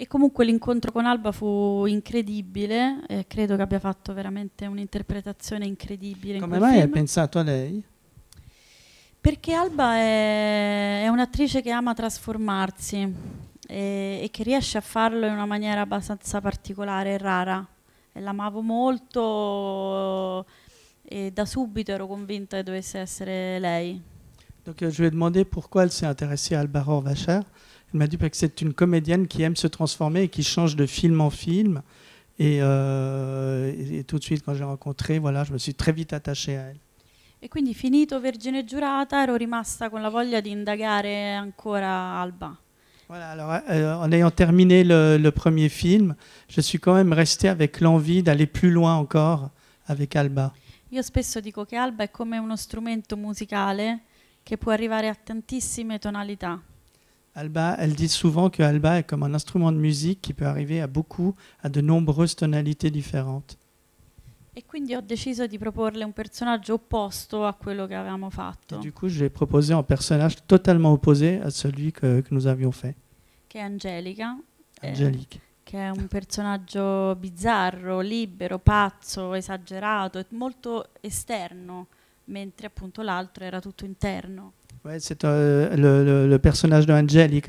E comunque l'incontro con Alba fu incredibile, eh, credo che abbia fatto veramente un'interpretazione incredibile. Come in mai film. hai pensato a lei? Perché Alba è, è un'attrice che ama trasformarsi e, e, che riesce a farlo in una maniera abbastanza particolare e rara. E l'amavo molto e da subito ero convinta che dovesse essere lei. Quindi, je lui ai demandé pourquoi elle s'est intéressée à Alba Rovacher. Elle m'a dit que c'est une comédienne qui aime se transformer et qui change de film en film. Et, euh, tout de suite, quand j'ai rencontré, voilà, je me suis très vite attaché à elle. E quindi finito Vergine giurata ero rimasta con la voglia di indagare ancora Alba. Voilà, alors euh, en ayant terminé le, premier film, je suis quand même resté avec l'envie d'aller plus loin encore avec Alba. Io spesso dico che Alba è come uno strumento musicale che può arrivare a tantissime tonalità elle dit souvent que Alba est comme un instrument de musique qui peut arriver à beaucoup, à de nombreuses tonalités différentes. E quindi ho deciso di proporle un personaggio opposto a quello che avevamo fatto. Et du coup, j'ai proposé un personnage totalement opposé à celui que, nous avions fait. Che Angelica. Eh, che è un personaggio bizzarro, libero, pazzo, esagerato, molto esterno, mentre appunto l'altro era tutto interno c'est euh, le, personnage de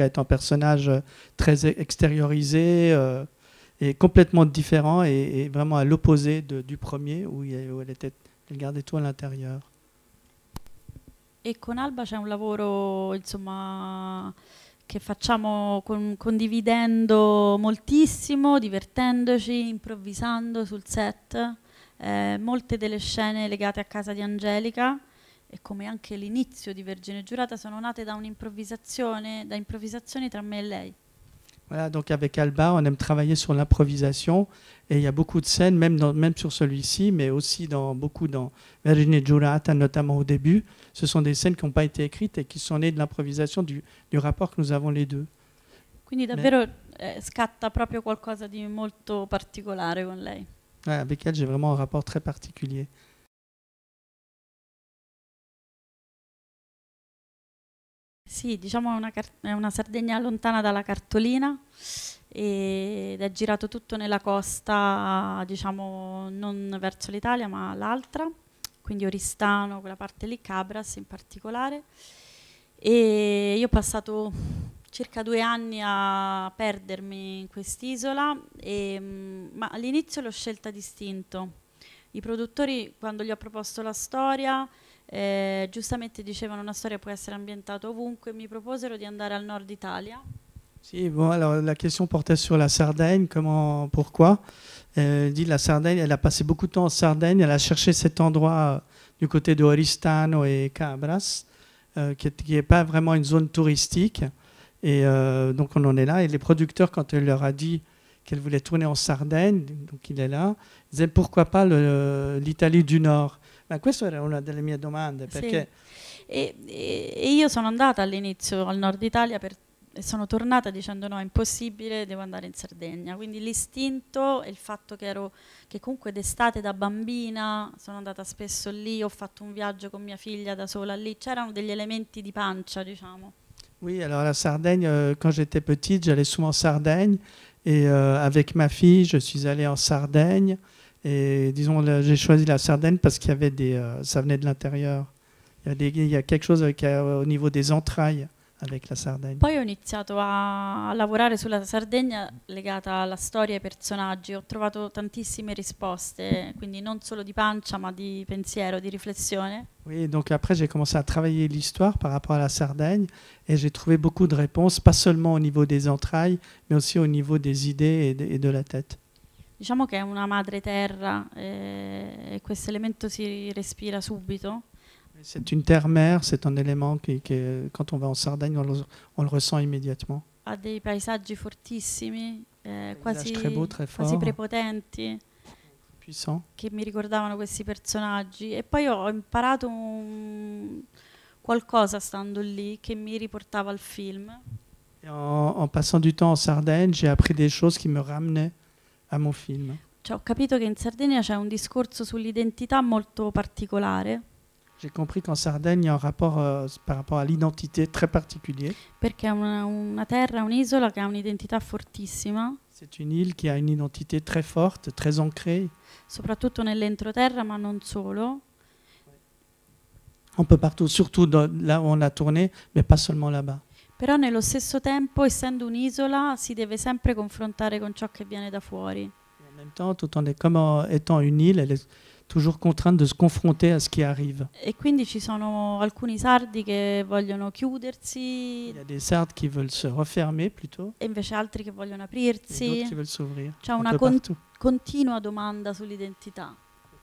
est un personnage euh, très e-, extériorisé euh, et complètement différent et, vraiment à l'opposé du premier où, elle était, elle gardait tout à l'intérieur. Et con Alba c'est un lavoro, insomma, che facciamo con, condividendo moltissimo, divertendoci, improvvisando sul set. Eh, molte delle scene legate a casa di Angelica et comme anche l'inizio di Vergine Giurata sono nate da un'improvvisazione, da improvvisazioni tra me e lei. Voilà, donc avec Alba, on aime travailler sur l'improvisation et il y a beaucoup de scènes, même, même sur celui-ci, mais aussi dans beaucoup dans Vergine Giurata, notamment au début. Ce sont des scènes qui n'ont pas été écrites et qui sont nées de l'improvisation du, du rapport que nous avons les deux. Donc, davvero eh, scatta proprio qualcosa di molto particolare con lei. avec elle, j'ai vraiment un rapport très particulier. Sì, diciamo è una, è una Sardegna lontana dalla cartolina ed è girato tutto nella costa, diciamo non verso l'Italia ma l'altra, quindi Oristano, quella parte lì, Cabras in particolare. E io ho passato circa due anni a perdermi in quest'isola, e, mm, ma all'inizio l'ho scelta distinto. I produttori, quando gli ho proposto la storia, Eh, giustamente dicevano una storia può essere ambientata ovunque, Ils proposero di d'aller au nord d'Italie. bon, alors la question portait sur la Sardaigne, comment, pourquoi eh, dit la Sardaigne, elle a passé beaucoup de temps en Sardaigne, elle a cherché cet endroit euh, du côté de Oristano et Cabras, euh, qui n'est pas vraiment une zone touristique. Et euh, donc on en est là. Et les producteurs, quand elle leur a dit qu'elle voulait tourner en Sardaigne, donc il est là, ils disaient pourquoi pas l'Italie du Nord Ma questa era una delle mie domande perché... Sì. E, e io sono andata all'inizio al nord Italia per e sono tornata dicendo no, è impossibile, devo andare in Sardegna. Quindi l'istinto e il fatto che ero, che comunque d'estate da bambina sono andata spesso lì, ho fatto un viaggio con mia figlia da sola lì, c'erano degli elementi di pancia, diciamo. Oui, alors la Sardaigne, euh, quand j'étais petite, j'allais souvent en Sardaigne et euh, avec ma fille, je suis allée en Sardaigne. Et disons, j'ai choisi la Sardaigne parce qu'il y avait des, euh, ça venait de l'intérieur. Il y, a quelque chose euh, au niveau des entrailles avec la Sardaigne. Poi ho iniziato a lavorare sulla Sardegna legata alla storia e ai personaggi. Ho trovato tantissime risposte, quindi non solo di pancia, ma di pensiero, di réflexion. Oui, donc après j'ai commencé à travailler l'histoire par rapport à la Sardaigne et j'ai trouvé beaucoup de réponses, pas seulement au niveau des entrailles, mais aussi au niveau des idées et de la tête. Diciamo che è una madre terra eh, e questo elemento si respira subito. C'est une terre-mère, c'est un élément qui, qui quand on va en Sardaigne, on le, on le ressent immédiatement. Ha dei paesaggi fortissimi, eh, quasi, très beau, très quasi prepotenti, Puissant. che mi ricordavano questi personaggi. E poi ho imparato un, qualcosa stando lì che mi riportava al film. En, en, passant du temps en Sardaigne, j'ai appris des choses qui me ramenaient a film. Cioè, ho capito che in Sardegna c'è un discorso sull'identità molto particolare. J'ai compris qu'en Sardegna Sardaigne, un rapporto euh, par rapport all'identità très particulier. Perché è una, una terra, un'isola che ha un'identità fortissima. C'est une île qui a une identité très forte, très ancrée. Soprattutto nell'entroterra, ma non solo. Un peu partout, surtout là où on a tourné, mais pas seulement là-bas. Però nello stesso tempo, essendo un'isola, si deve sempre confrontare con ciò che viene da fuori. En même temps, tout en comme étant une île, elle est toujours contrainte de se confronter à ce qui arrive. E quindi ci sono alcuni sardi che vogliono chiudersi. Il y a des sardes qui veulent se refermer plutôt. E invece altri che vogliono aprirsi. Qui veulent s'ouvrir. C'è una con continua domanda sull'identità.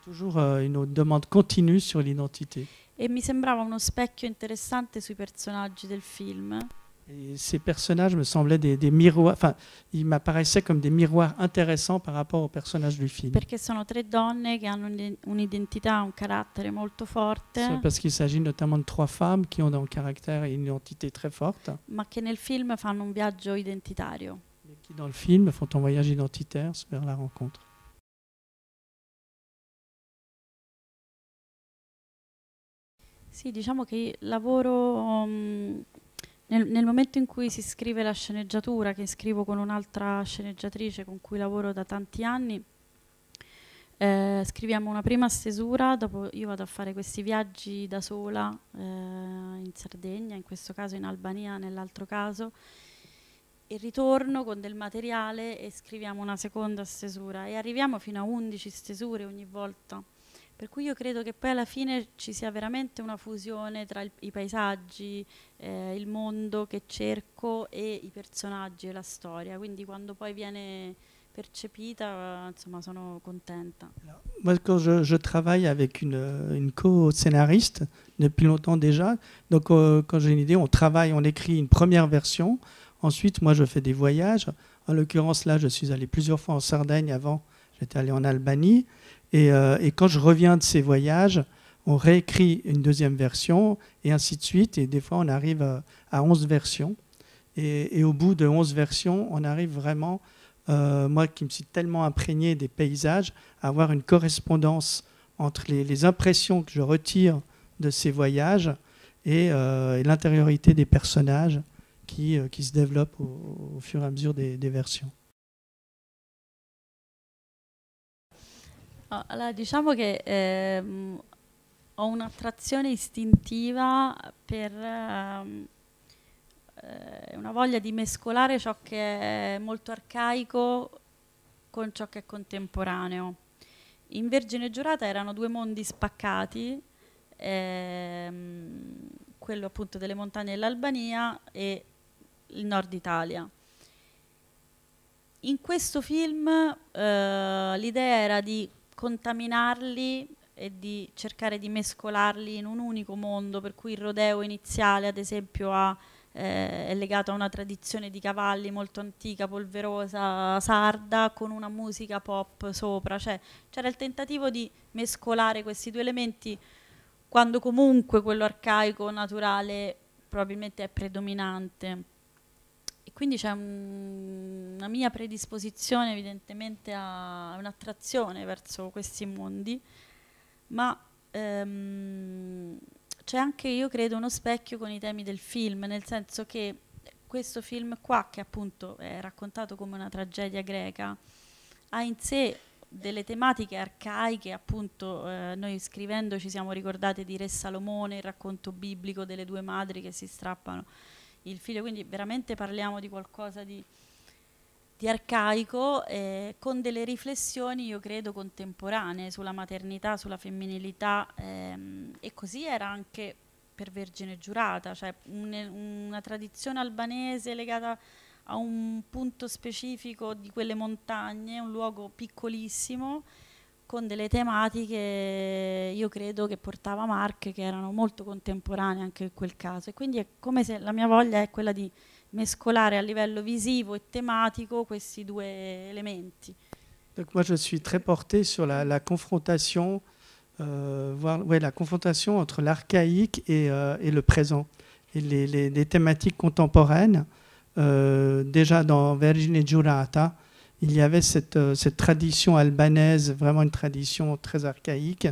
Toujours euh, une demande continue sur l'identité. E mi sembrava uno specchio interessante sui personaggi del film. Et ces personnages me semblaient des, miroirs, enfin, ils m'apparaissaient comme des miroirs intéressants par rapport aux personnages du film. Perché sono tre donne che hanno un'identità, un carattere molto forte. Parce qu'il s'agit notamment de trois femmes qui ont un caractère et une identité très forte. Ma che nel film fanno un viaggio identitario. qui dans le film font un voyage identitaire vers la rencontre. Sì, diciamo che lavoro mm, Nel, nel, momento in cui si scrive la sceneggiatura, che scrivo con un'altra sceneggiatrice con cui lavoro da tanti anni, eh, scriviamo una prima stesura, dopo io vado a fare questi viaggi da sola eh, in Sardegna, in questo caso in Albania, nell'altro caso, e ritorno con del materiale e scriviamo una seconda stesura e arriviamo fino a 11 stesure ogni volta. Per cui io credo che poi alla fine ci sia veramente una fusione tra il, i paesaggi, eh, il mondo che cerco et i personaggi e la storia, quindi quando poi viene percepita, insomma, sono contenta. moi, je, travaille avec une, co-scénariste depuis longtemps déjà, donc euh, quand j'ai une idée, on travaille, on écrit une première version. Ensuite, moi, je fais des voyages. En l'occurrence, là, je suis allé plusieurs fois en Sardaigne avant. J'étais allé en Albanie. Euh, et, quand je reviens de ces voyages, on réécrit une deuxième version, et ainsi de suite. Et des fois, on arrive à, 11 versions. Et, au bout de 11 versions, on arrive vraiment, euh, moi qui me suis tellement imprégné des paysages, à avoir une correspondance entre les, impressions que je retire de ces voyages et, euh, l'intériorité des personnages qui, qui se développent au, fur et à mesure des versions. Allora, diciamo che ehm, ho un'attrazione istintiva per ehm, eh, una voglia di mescolare ciò che è molto arcaico con ciò che è contemporaneo. In Vergine Giurata erano due mondi spaccati, ehm, quello appunto delle montagne dell'Albania e il nord Italia. In questo film eh, l'idea era di contaminarli e di cercare di mescolarli in un unico mondo, per cui il rodeo iniziale ad esempio ha, eh, è legato a una tradizione di cavalli molto antica, polverosa, sarda, con una musica pop sopra, cioè c'era il tentativo di mescolare questi due elementi quando comunque quello arcaico naturale probabilmente è predominante quindi c'è un, una mia predisposizione evidentemente a un'attrazione verso questi mondi, ma ehm, c'è anche, io credo, uno specchio con i temi del film, nel senso che questo film qua, che appunto è raccontato come una tragedia greca, ha in sé delle tematiche arcaiche, appunto eh, noi scrivendo ci siamo ricordati di Re Salomone, il racconto biblico delle due madri che si strappano il figlio, quindi veramente parliamo di qualcosa di, di arcaico eh, con delle riflessioni, io credo, contemporanee sulla maternità, sulla femminilità ehm, e così era anche per Vergine Giurata, cioè un, una tradizione albanese legata a un punto specifico di quelle montagne, un luogo piccolissimo con delle tematiche, io credo, che portava Marc, che erano molto contemporanee anche in quel caso. E quindi è come se la mia voglia è quella di mescolare a livello visivo e tematico questi due elementi. Donc moi je suis très porté sur la, la confrontation, euh, voire, ouais, la confrontation entre l'archaïque et, euh, et, le présent, et les, les, les thématiques contemporaines. Euh, déjà dans Vergine Giurata, il y avait cette, euh, cette, tradition albanaise, vraiment une tradition très archaïque,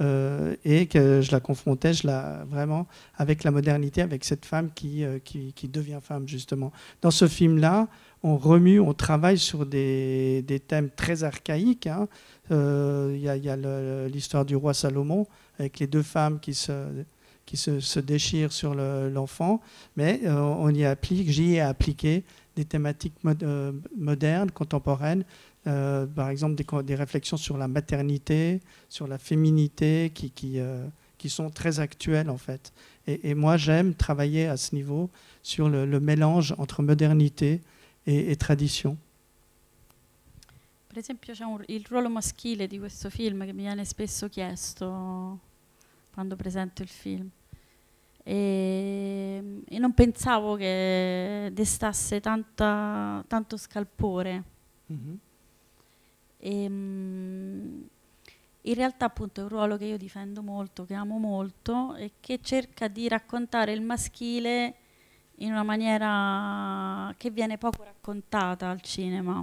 euh, et que je la confrontais, je la vraiment avec la modernité, avec cette femme euh, qui, qui, devient femme justement. Dans ce film-là, on remue, on travaille sur des, des thèmes très archaïques. Hein. Il y a, l'histoire du roi Salomon avec les deux femmes qui se qui se, déchirent sur l'enfant, mais on y applique, j'y ai appliqué des thématiques euh, modernes, contemporaines, euh, par exemple des, des, réflexions sur la maternité, sur la féminité, qui, qui, euh, qui sont très actuelles en fait. Et, et moi j'aime travailler à ce niveau sur le, le mélange entre modernité et, et tradition. il y a il ruolo maschile di questo film che mi viene spesso chiesto quando presento le film. e, e non pensavo che destasse tanta, tanto scalpore. Mm -hmm. e, ehm, in realtà appunto è un ruolo che io difendo molto, che amo molto e che cerca di raccontare il maschile in una maniera che viene poco raccontata al cinema.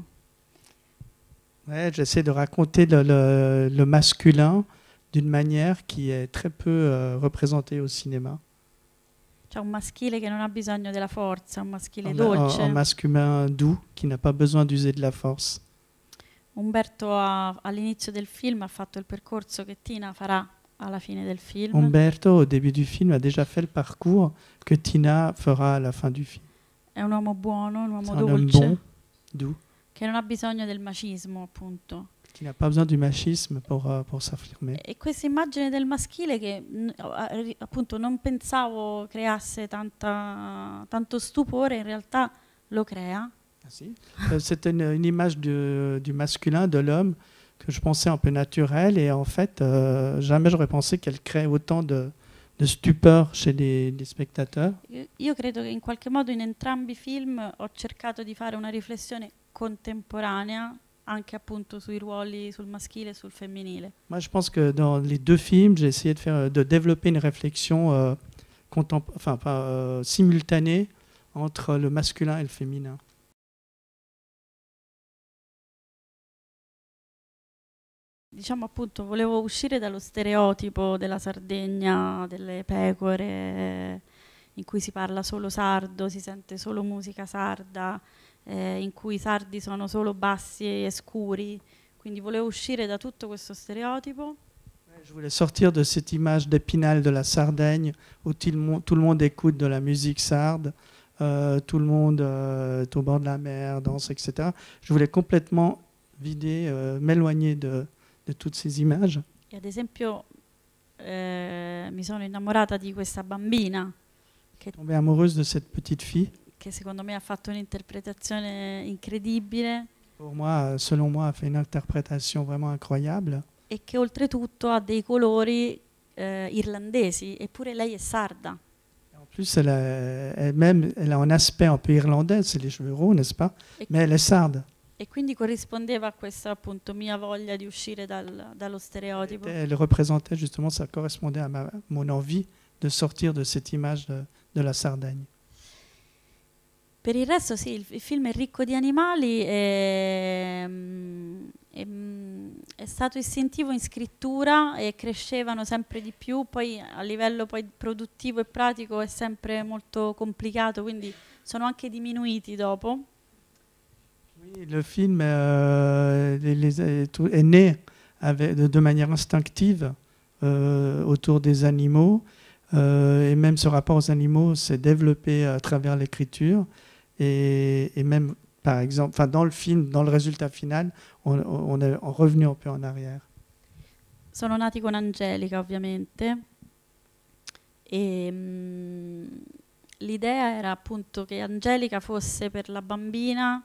Ouais, j'essaie de raconter le, le, le masculin d'une manière qui est très peu euh, représentée au cinéma. Cioè un maschile che non ha bisogno della forza, un maschile un, dolce. Un, un maschile doux che n'a pas besoin d'user de la force. Umberto all'inizio del film ha fatto il percorso che Tina farà alla fine del film. Umberto au début du film a déjà fait le parcours che Tina farà alla fine del film. È un uomo buono, un uomo dolce. Un uomo bon, doux che non ha bisogno del macismo, appunto. Qui n'a pas besoin du machismo per, uh, pour s'affirmer. E questa immagine del maschile che appunto non pensavo creasse tanta, tanto stupore, in realtà lo crea. Merci. Ah, euh, C'était une, une, image du, du masculin, de l'homme, que je pensais un peu naturelle, et en fait, euh, jamais j'aurais pensé qu'elle crée autant de, de stupeur chez les, les Io credo che in qualche modo in entrambi i film ho cercato di fare una riflessione contemporanea anche appunto sui ruoli sul maschile e sul femminile. Moi je pense que dans les deux films, j'ai essayé de faire de développer une réflexion euh, enfin pas euh, simultanée entre le masculin et le féminin. Diciamo appunto, volevo uscire dallo stereotipo della Sardegna, delle pecore, in cui si parla solo sardo, si sente solo musica sarda, eh, in cui i sardi sono solo bassi e scuri, quindi volevo uscire da tutto questo stereotipo. Je voulais sortir de cette image d'épinal de la Sardaigne où tout le monde écoute de la musique sarde, euh, tout le monde euh, est au bord de la mer, danse, etc. Je voulais complètement vider, euh, m'éloigner de, de toutes ces images. Et, ad esempio eh, mi sono innamorata di questa bambina. Tombée amoureuse de cette petite fille che secondo me ha fatto un'interpretazione incredibile. Pour moi, selon moi, a fait une interprétation vraiment incroyable. et che oltretutto ha dei colori eh, irlandesi, eppure lei è sarda. En plus, elle a, elle même, elle a un aspect un peu irlandais, c'est les cheveux roux, n'est-ce pas? E Mais elle est sarde. Et quindi corrispondeva a questa appunto mia voglia di uscire dal, dallo stereotipo. Et elle représentait justement, ça correspondait à ma, mon envie de sortir de cette image de, de la Sardaigne. Per il resto sì, il, il film è ricco di animali e, e, è stato istintivo in scrittura e crescevano sempre di più, poi a livello poi produttivo e pratico è sempre molto complicato, quindi sono anche diminuiti dopo. Oui, le film euh, les, les, euh, tout, est né avec, de, manière instinctive euh, autour des animaux euh, et même ce rapport aux animaux s'est développé à travers l'écriture et, et même par exemple, enfin dans le film, dans le résultat final, on, on è revenu un peu en arrière. Sono nati con Angelica, ovviamente, e mm, l'idea era appunto che Angelica fosse per la bambina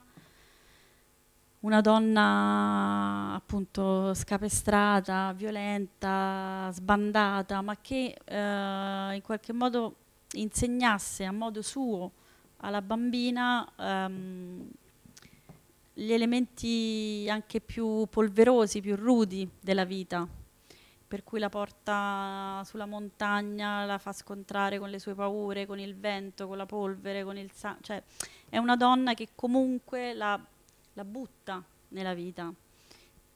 una donna appunto scapestrata, violenta, sbandata, ma che eh, in qualche modo insegnasse a modo suo alla bambina um, gli elementi anche più polverosi, più rudi della vita, per cui la porta sulla montagna, la fa scontrare con le sue paure, con il vento, con la polvere, con il sangue, cioè è una donna che comunque la, la butta nella vita.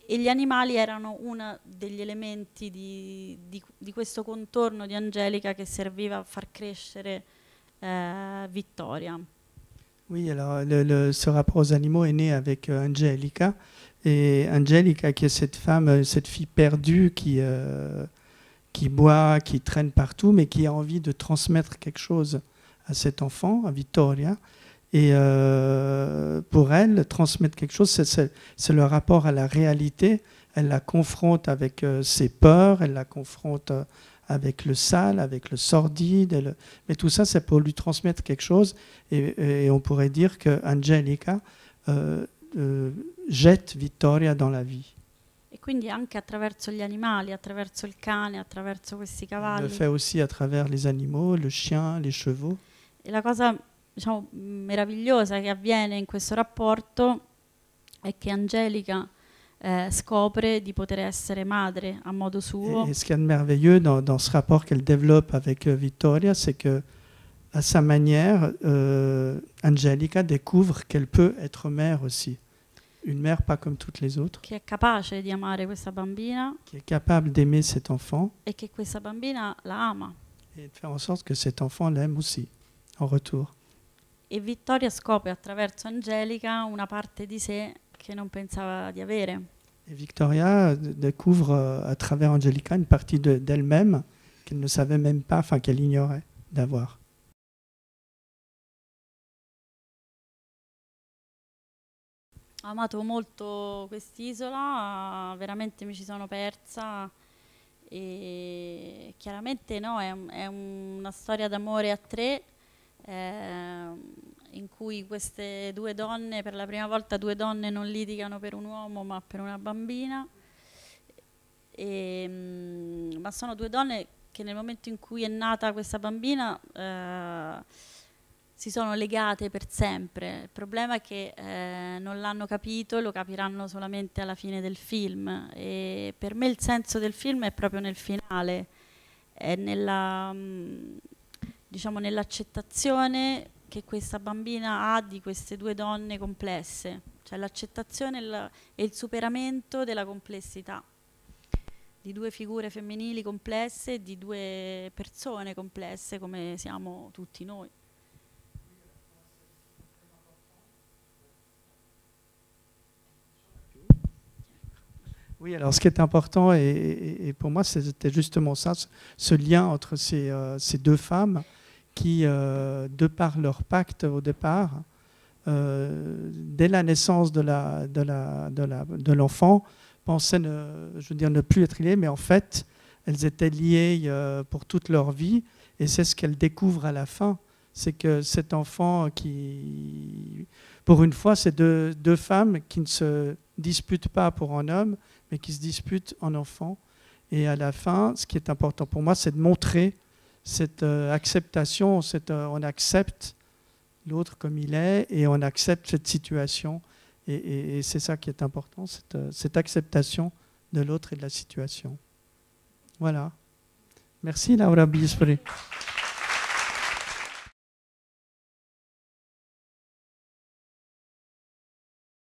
E gli animali erano uno degli elementi di, di, di questo contorno di Angelica che serviva a far crescere Eh, Victoria. Oui, alors ce rapport aux animaux est né avec euh, Angelica. Et Angelica, qui est cette femme, euh, cette fille perdue qui, euh, qui boit, qui traîne partout, mais qui a envie de transmettre quelque chose à cet enfant, à Victoria. Et pour elle, transmettre quelque chose, c'est le rapport à la réalité. Elle la confronte avec ses peurs, elle la confronte avec le sale, avec le sordide. Et Mais tout ça, c'est pour lui transmettre quelque chose. Et, on pourrait dire que Angelica euh, euh, jette Vittoria dans la vie. Et quindi anche attraverso gli animali, attraverso il cane, attraverso questi cavalli. Le fait aussi à travers les animaux, le chien, les chevaux. et la cosa diciamo, meravigliosa che avviene in questo rapporto è che Angelica eh, scopre di poter essere madre a modo suo. Et, e ce qu'il y merveilleux dans, ce rapport qu'elle développe avec euh, Victoria, c'est que à sa manière, euh, Angelica découvre qu'elle peut être mère aussi. Une mère pas comme toutes les autres. Qui est capable d'aimer cette Qui est capable d'aimer cet enfant. Et que cette bambina la en sorte que cet enfant l'aime aussi, en retour. Et Vittoria scopre travers Angelica une partie de sé che non pensava di avere. Et Victoria euh, découvre euh, à travers Angelica une partie d'elle-même de, qu'elle ne savait même pas, enfin qu'elle ignorait d'avoir. Ho amato molto quest'isola, veramente mi ci sono persa e chiaramente no, è, è una storia d'amore a tre. Eh, in cui queste due donne, per la prima volta due donne non litigano per un uomo ma per una bambina, e, ehm, ma sono due donne che nel momento in cui è nata questa bambina eh, si sono legate per sempre. Il problema è che eh, non l'hanno capito, lo capiranno solamente alla fine del film. E per me il senso del film è proprio nel finale, è nella, mm, diciamo, nell'accettazione che questa bambina ha di queste due donne complesse, cioè l'accettazione e il superamento della complessità, di due figure femminili complesse e di due persone complesse come siamo tutti noi. Oui, alors ce qui est important, et, et pour moi c'était justement ça, ce lien entre ces, euh, ces deux femmes, qui, euh, de par leur pacte au départ, euh, dès la naissance de l'enfant, de la, de de pensaient ne, je veux dire, ne plus être liées, mais en fait, elles étaient liées euh, pour toute leur vie, et c'est ce qu'elles découvrent à la fin. C'est que cet enfant qui, pour une fois, c'est deux, deux femmes qui ne se disputent pas pour un homme, mais qui se disputent en enfant. Et à la fin, ce qui est important pour moi, c'est de montrer cette euh, acceptation, euh, on accepte l'autre comme il est et on accepte cette situation. Et, c'est ça qui est important, euh, cette, acceptation de l'autre et de la situation. Voilà. Merci Laura Biespré.